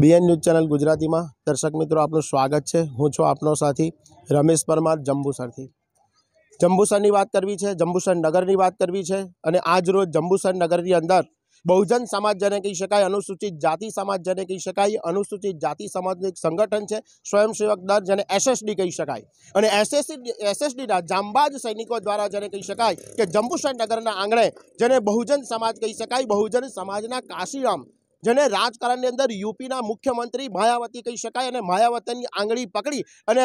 BN news channel ગુજરાતીમાં દર્શક મિત્રો આપનું સ્વાગત છે હું છું આપનો સાથી રમેશ પરમાર જંબુસરથી જંબુસરની વાત કરવી છે જંબુસર નગરની વાત કરવી છે અને આજ રોજ જંબુસર નગરની અંદર બહુજન સમાજ જેને કહી શકાય અનુસૂચિત જાતિ સમાજ જેને કહી શકાય અનુસૂચિત જાતિ સમાજનું એક સંગઠન છે સ્વયંસેવક દળ જેને એસએસડી કહી શકાય અને એસએસડી એસએસડીના જાંબાજ સૈનિકો દ્વારા જેને કહી શકાય કે જંબુસર નગરના આંગણે જેને બહુજન સમાજ કહી શકાય બહુજન સમાજના કાશીરામ જેને રાજકારણની અંદર યુપીના મુખ્યમંત્રી માયાવતી કહી શકાય અને માયાવતીની આંગળી પકડી અને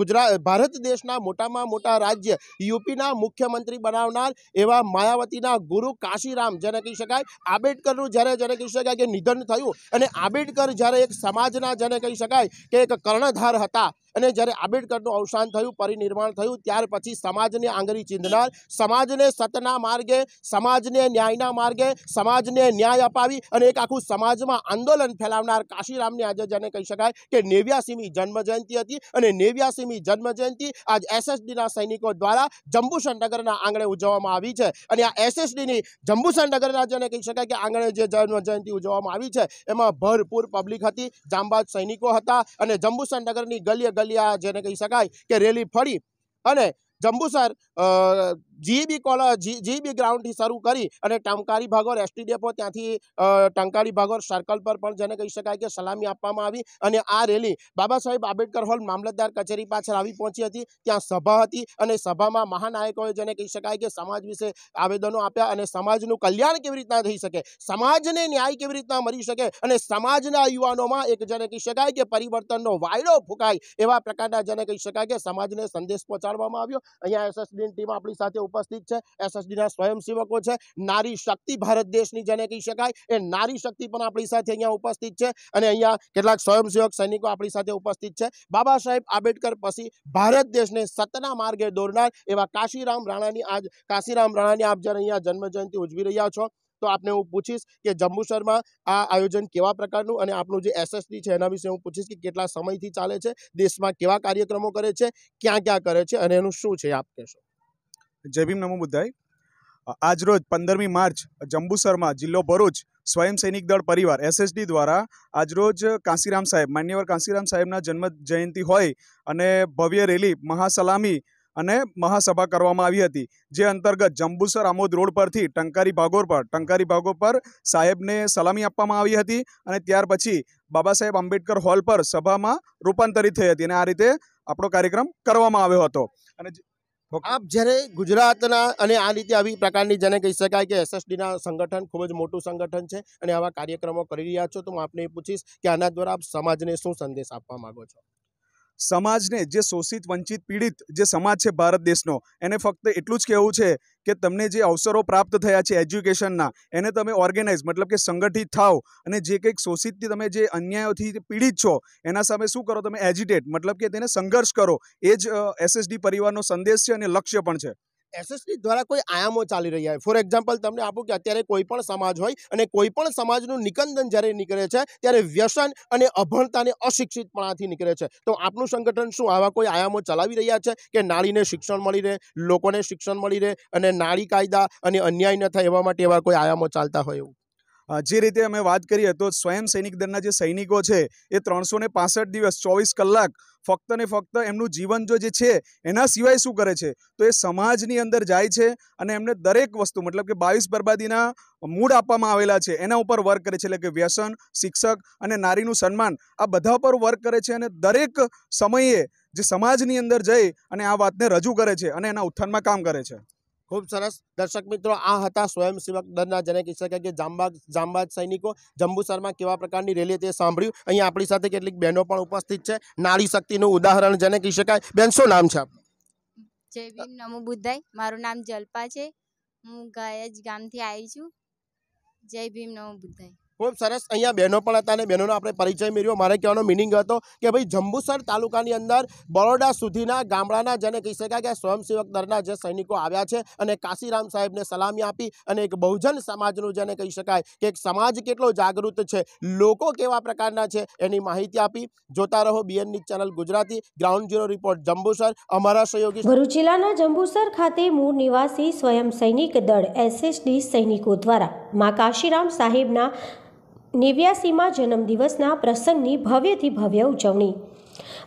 ગુજરાત ભારત દેશના મોટામાં મોટા રાજ્ય યુપીના મુખ્યમંત્રી બનાવનાર એવા માયાવતીના ગુરુ કાશીરામ જેને કહી શકાય આંબેડકરનું જ્યારે જેને કહી શકાય કે નિધન થયું અને આંબેડકર જ્યારે એક સમાજના જેને કહી શકાય કે એક કર્ણધાર હતા અને જ્યારે આંબેડકરનું અવસાન થયું પરિનિર્માણ થયું ત્યાર પછી સમાજને આંગળી ચીંધનાર સમાજને સતના માર્ગે સમાજને ન્યાયના માર્ગે સમાજને ન્યાય અપાવી અને એક આખું સમાજમાં આંદોલન ફેલાવનાર કાશીરામને આજે જેને કહી શકાય કે નેવ્યાસીમી જન્મજયંતિ હતી અને નેવ્યાસીમી જન્મજયંતિ આજ એસએસડીના સૈનિકો દ્વારા જંબુસર નગરના આંગણે ઉજવવામાં આવી છે અને આ એસએસડીની જંબુસર નગરના જેને કહી શકાય કે આંગણે જે જન્મજયંતિ ઉજવવામાં આવી છે એમાં ભરપૂર પબ્લિક હતી જામબાદ સૈનિકો હતા અને જંબુસર નગરની ગલીએ કલિયા જેને કહી શકાય કે રેલી ફરી અને જંબુસર જીબી કોલો જીબી ગ્રાઉન્ડ થી શરૂ કરી અને ટામકારી ભાગોર एसटी ડેપો ત્યાંથી ટંકાડી ભાગોર સર્કલ પર પણ જઈને કહી શકાય કે સલામી આપવામાં આવી અને આ રેલી બાબા સાહેબ આબેડકર હોલ મામલતદાર કચેરી પાછળ આવી પોંછી હતી ત્યાં સભા હતી અને સભામાં મહાનાયકોએ જને કહી શકાય કે સમાજ વિશે આবেদનો આપ્યા અને સમાજનું કલ્યાણ કેવી રીતના થઈ શકે સમાજને ન્યાય કેવી રીતના મળી શકે અને સમાજના યુવાનોમાં એક જને કહી શકાય કે પરિવર્તનનો વાયરો ફુગાઈ એવા પ્રકારના જને કહી શકાય કે સમાજને સંદેશ પહોંચાડવામાં આવ્યો અહીં આએસએસડીન ટીમ આપણી સાથે উপস্থিত છે এসএসডি ના સ્વયંસેવકો છે नारी શક્તિ ભારત દેશની જેને કહી શકાય એ नारी શક્તિ પણ આપણી સાથે અહીંયા ઉપસ્થિત છે અને અહીંયા કેટલાક સ્વયંસેવક સૈનિકો આપણી સાથે ઉપસ્થિત છે બાબા સાહેબ આબેડકર પછી ભારત દેશને સતના માર્ગે દોરનાર એવા કાશીરામ રાણાની આજ કાશીરામ રાણાની આપ જર અહીંયા જન્મદિવસ ઉજવી રહ્યા છો તો આપને હું પૂછીશ કે જંબુ શર્મા આ આયોજન કેવા પ્રકારનું અને આપનું જે এসএসડી છે એના વિશે હું પૂછીશ કે કેટલા સમયથી ચાલે છે દેશમાં કેવા કાર્યક્રમો કરે છે ક્યાં ક્યાં કરે છે અને એનું શું છે આપ કહેશો જય ભીમ નમો બુદ્ધાય આજરોજ પંદરમી માર્ચ જંબુસરમાં જિલ્લો ભરૂચ સ્વયં સૈનિક દળ પરિવાર એસએસડી દ્વારા આજરોજ કાંસીરામ સાહેબ માન્યવર કાંસીરામ સાહેબના જન્મ જયંતિ હોય અને ભવ્ય રેલી મહાસલામી અને મહાસભા કરવામાં આવી હતી જે અંતર્ગત જંબુસર આમોદ રોડ પરથી ટંકારી ભાગોર પર ટંકારી ભાગો પર સાહેબને સલામી આપવામાં આવી હતી અને ત્યાર પછી બાબા સાહેબ આંબેડકર હોલ પર સભામાં રૂપાંતરિત થઈ હતી અને આ રીતે આપણો કાર્યક્રમ કરવામાં આવ્યો હતો અને આપ જ્યારે ગુજરાતના અને આ રીતે આવી પ્રકારની જેને કહી શકાય કે એસએસડીના સંગઠન ખૂબ જ મોટું સંગઠન છે અને આવા કાર્યક્રમો કરી રહ્યા છો તો હું આપને એ પૂછીશ કે આના દ્વારા આપ સમાજને શું સંદેશ આપવા માગો છો સમાજને જે શોષિત વંચિત પીડિત જે સમાજ છે ભારત દેશનો એને ફક્ત એટલું જ કહેવું છે કે તમને જે અવસરો પ્રાપ્ત થયા છે એજ્યુકેશનના એને તમે ઓર્ગેનાઇઝ મતલબ કે સંગઠિત થાવ અને જે કંઈક શોષિતથી તમે જે અન્યાયોથી પીડિત છો એના સામે શું કરો તમે એજિટેટ મતલબ કે તેને સંઘર્ષ કરો એ જ એસએસડી પરિવારનો સંદેશ છે અને લક્ષ્ય પણ છે એસએસટી દ્વારા કોઈ આયામો ચાલી રહ્યા છે ફોર એક્ઝામ્પલ તમને આપું કે અત્યારે કોઈ પણ સમાજ હોય અને કોઈ પણ સમાજનું નિકંદન જ્યારે નીકળે છે ત્યારે વ્યસન અને અભણતાને અશિક્ષિતપણાથી નીકળે છે તો આપનું સંગઠન શું આવા કોઈ આયામો ચલાવી રહ્યા છે કે નાળીને શિક્ષણ મળી રહે લોકોને શિક્ષણ મળી રહે અને નાળી કાયદા અને અન્યાય ન થાય એવા માટે એવા કોઈ આયામો ચાલતા હોય એવું જે રીતે અમે વાત કરીએ તો સ્વયં સૈનિક દળના જે સૈનિકો છે એ ત્રણસો ને દિવસ ચોવીસ કલાક ફક્ત ને ફક્ત એમનું જીવન જો જે છે એના સિવાય શું કરે છે તો એ સમાજની અંદર જાય છે અને એમને દરેક વસ્તુ મતલબ કે બાવીસ બરબાદીના મૂળ આપવામાં આવેલા છે એના ઉપર વર્ક કરે છે એટલે કે વ્યસન શિક્ષક અને નારીનું સન્માન આ બધા પર વર્ક કરે છે અને દરેક સમયે જે સમાજની અંદર જઈ અને આ વાતને રજૂ કરે છે અને એના ઉત્થાનમાં કામ કરે છે ખૂબ સરસ દર્શક મિત્રો આ હતા સ્વયંસેવક દrna જેને કહી શકાય કે જામવા જામવાત સૈનિકો જંબુ શર્મા કેવા પ્રકારની રેલીતે સાંભળ્યું અહીં આપણી સાથે કેટલીક બહેનો પણ ઉપસ્થિત છે નારી શક્તિનું ઉદાહરણ જેને કહી શકાય બેંસો નામ છે આપ જય ભીમ નમો બુધાય મારું નામ જલપા છે હું ગાયજ ગામથી આવી છું જય ભીમ નમો બુધાય ખૂબ સરસ અહીંયા બહેનો પણ હતા અને બહેનોનો આપણે પરિચય મેળવ્યો મારે કહેવાનો મિનિંગ હતો કે ભાઈ જંબુસર તાલુકાની અંદર બરોડા સુધીના ગામડાના જેને કહી શકાય કે સ્વયંસેવક દળના જે સૈનિકો આવ્યા છે અને કાશીરામ સાહેબને સલામી આપી અને એક બહુજન સમાજનું જેને કહી શકાય કે એક સમાજ કેટલો જાગૃત છે લોકો કેવા પ્રકારના છે એની માહિતી આપી જોતા રહો બીએનની channel Gujarati ground zero report Jambusar અમારા સહયોગી ભરૂચ જિલ્લાના જંબુસર ખાતે મૂળ નિવાસી સ્વયં સૈનિક દળ એસએસડી સૈનિકો દ્વારા મા કાશીરામ સાહેબના નેવ્યાસીમાં જન્મદિવસના પ્રસંગની ભવ્યથી ભવ્ય ઉજવણી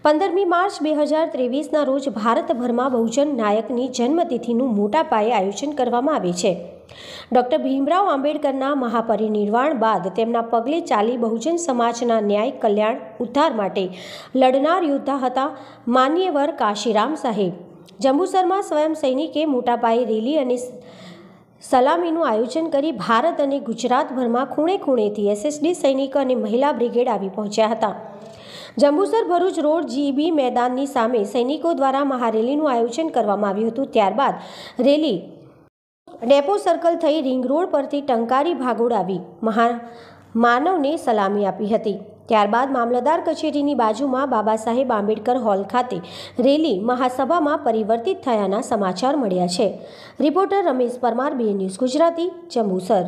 પંદરમી માર્ચ બે હજાર ત્રેવીસના રોજ ભારતભરમાં બહુજન નાયકની જન્મતિથિનું મોટા પાયે આયોજન કરવામાં આવે છે ડૉક્ટર ભીમરાવ આંબેડકરના મહાપરિનિર્વાણ બાદ તેમના પગલે ચાલી બહુજન સમાજના ન્યાય કલ્યાણ ઉદ્ધાર માટે લડનાર યોદ્ધા હતા માન્યવર કાશીરામ સાહેબ જંબુસરમાં સ્વયં સૈનિકે મોટા પાયે રેલી અને સલામીનું આયોજન કરી ભારત અને ગુજરાતભરમાં ખૂણે ખૂણેથી એસએસડી સૈનિકો અને મહિલા બ્રિગેડ આવી પહોંચ્યા હતા જંબુસર ભરૂચ રોડ જીબી મેદાનની સામે સૈનિકો દ્વારા મહારેલીનું આયોજન કરવામાં આવ્યું હતું ત્યારબાદ રેલી ડેપો સર્કલ થઈ રિંગ રોડ પરથી ટંકારી ભાગોળ આવી મહા માનવને સલામી આપી હતી ત્યારબાદ મામલતદાર કચેરીની બાજુમાં બાબા સાહેબ આંબેડકર હોલ ખાતે રેલી મહાસભામાં પરિવર્તિત થયાના સમાચાર મળ્યા છે reporter Ramesh Parmar B news Gujarati Jambusar